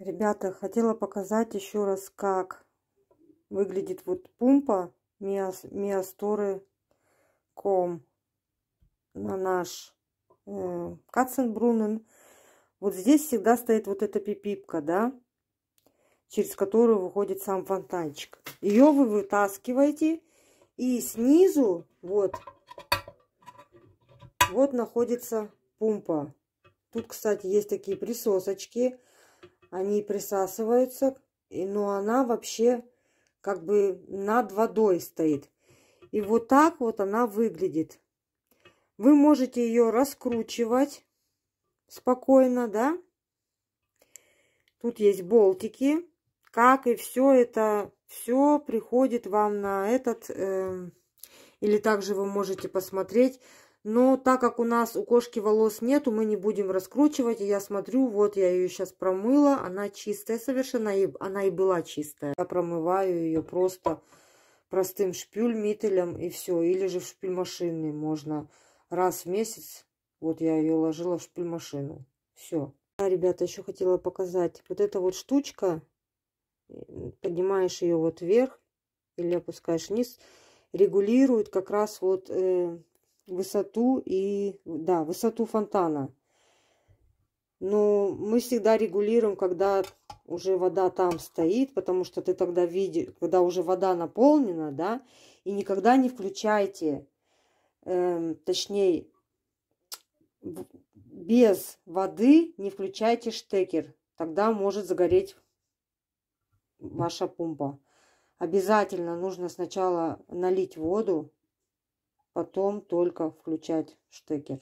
Ребята, хотела показать еще раз, как выглядит вот пумпа Миасторы.ком на наш э, Каценбрунен. Вот здесь всегда стоит вот эта пипипка, да, через которую выходит сам фонтанчик. Ее вы вытаскиваете и снизу вот, вот находится пумпа. Тут, кстати, есть такие присосочки они присасываются, но она вообще как бы над водой стоит. И вот так вот она выглядит. Вы можете ее раскручивать спокойно, да? Тут есть болтики. Как и все это, все приходит вам на этот... Э, или также вы можете посмотреть но так как у нас у кошки волос нету, мы не будем раскручивать. я смотрю, вот я ее сейчас промыла. Она чистая совершенно, и она и была чистая. Я промываю ее просто простым шпюль мителем и все. Или же в шпиль машины можно раз в месяц. Вот я ее ложила в шпиль машину. Все. А, ребята, еще хотела показать. Вот эта вот штучка, поднимаешь ее вот вверх или опускаешь вниз, регулирует как раз вот... Э, высоту и, да, высоту фонтана. Но мы всегда регулируем, когда уже вода там стоит, потому что ты тогда видишь, когда уже вода наполнена, да, и никогда не включайте, э, точнее, без воды не включайте штекер, тогда может загореть ваша помпа. Обязательно нужно сначала налить воду, потом только включать штекер